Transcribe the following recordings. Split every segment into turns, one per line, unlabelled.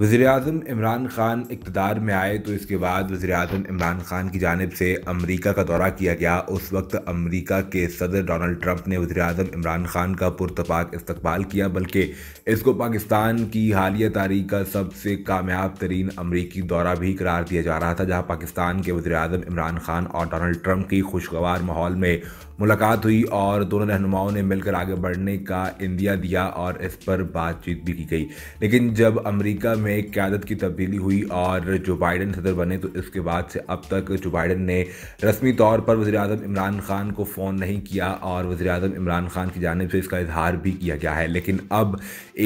वज़ी अजम इमरान ख़ान इकतदार में आए तो इसके बाद वज़ी अजम इमरान ख़ान की जानब से अमरीका का दौरा किया गया उस वक्त अमरीका के सदर डोनल्ड ट्रंप ने वज़ी अजम इमरान ख़ान का पुरतपाक इस्तबाल किया बल्कि इसको पाकिस्तान की हालिया तारीख का सबसे कामयाब तरीन अमरीकी दौरा भी करार दिया जा रहा था जहाँ पाकिस्तान के वजी अजम इमरान ख़ान और डोनल्ड ट्रंप की खुशगवार माहौल में मुलाकात हुई और दोनों रहनुमाओं ने मिलकर आगे बढ़ने का इंदिया दिया और इस पर बातचीत भी की गई लेकिन जब अमरीका में में क्यादत की तब्दीली हुई और जो बाइडन सदर बने तो इसके बाद से अब तक जो बाइडन ने रस्मी तौर पर वजी अजम इमरान खान को फ़ोन नहीं किया और वजी अजम इमरान खान की जानब से इसका इजहार भी किया गया है लेकिन अब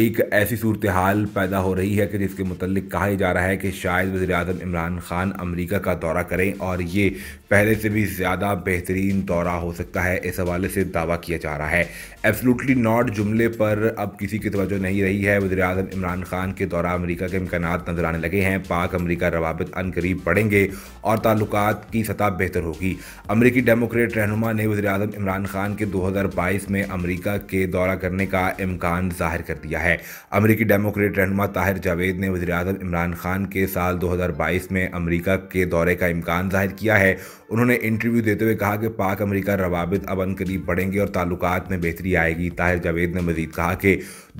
एक ऐसी सूरत हाल पैदा हो रही है कि जिसके मतलब कहा जा रहा है कि शायद वजी अजम इमरान खान अमरीका का दौरा करें और ये पहले से भी ज़्यादा बेहतरीन दौरा हो सकता है इस हवाले से दावा किया जा रहा है एब्सोल्युटली नॉट जुमले पर अब किसी की तवज्जो नहीं रही है वजी अजम इमरान खान के दौरा अमरीका के इम्कान नज़र आने लगे हैं पाक अमरीका रवाबित अन करीब बढ़ेंगे और ताल्लुक की सतह बेहतर होगी अमरीकी डेमोक्रेट रहनुमा ने वजे अजम इमरान खान के दो हज़ार बाईस में अमरीका के दौरा करने का इम्कान जाहिर कर दिया है अमरीकी डेमोक्रेट रहनुमा ताहिर जावेद ने वजे अजम इमरान खान के साल दो हज़ार बाईस में अमरीका के दौरे का इम्कान जाहिर किया है उन्होंने इंटरव्यू देते हुए कहा कि पाक अमेरिका रवाबित अबन करीब बढ़ेंगे और ताल्लुकात में बेहतरी आएगी ताहिर जावेद ने मजीद कहा कि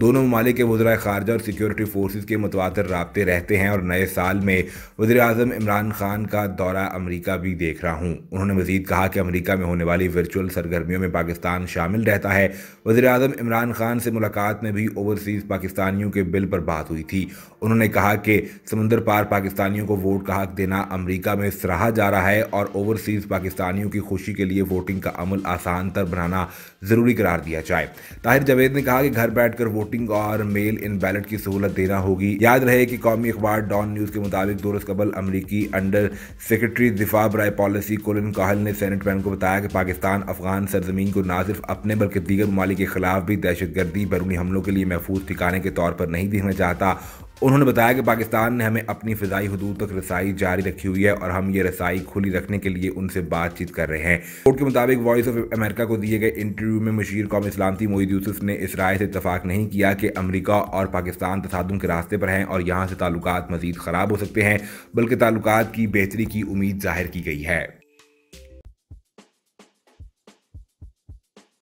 दोनों ममालिक के वजरा खारजा और सिक्योरिटी फोर्सेज के मुतवातर रबते रहते हैं और नए साल में वजी अजम इमरान खान का दौरा अमरीका भी देख रहा हूँ उन्होंने मजीद कहा कि अमरीका में होने वाली वर्चुअल सरगर्मियों में पाकिस्तान शामिल रहता है वजी अजम इमरान खान से मुलाकात में भी ओवरसीज़ पाकिस्तानियों के बिल पर बात हुई थी उन्होंने कहा कि समंदर पार पाकिस्तानियों को वोट का हक देना अमरीका में सराहा जा रहा है और ओवर 130 पाकिस्तानियों की खुशी के लिए वोटिंग का अमल आसान तर बनाना ज़रूरी करार दिया जाए ताहिर जावेद ने कहा कि घर बैठकर वोटिंग और मेल इन बैलेट की सहूलत देना होगी याद रहे कि कौमी अखबार डॉन न्यूज़ के मुताबिक दो रोज़ कबल अमरीकी अंडर सेक्रेटरी दिफा बरए पॉलिसी कोलिन काहल ने सैनेट मैन को बताया कि पाकिस्तान अफगान सरजमीन को ना सिर्फ अपने बल्कि दीगर ममालिक के खिलाफ भी दहशत गर्दी बैरूनी हमलों के लिए महफूज ठिकाने के तौर पर नहीं देखना चाहता उन्होंने बताया कि पाकिस्तान ने हमें अपनी फ़िज़ाई हदूद तक रसाई जारी रखी हुई है और हम ये रसाई खुली रखने के लिए उनसे बातचीत कर रहे हैं रिपोर्ट के मुताबिक वॉइस ऑफ अमेरिका को दिए गए इंटरव्यू में मशीर कौम इस्लामती मोईद यूसुफ ने इस राय से इतफाक़ नहीं किया कि अमरीका और पाकिस्तान तसादम के रास्ते पर हैं और यहाँ से ताल्लुक मजीद ख़राब हो सकते हैं बल्कि ताल्लुक की बेहतरी की उम्मीद जाहिर की गई है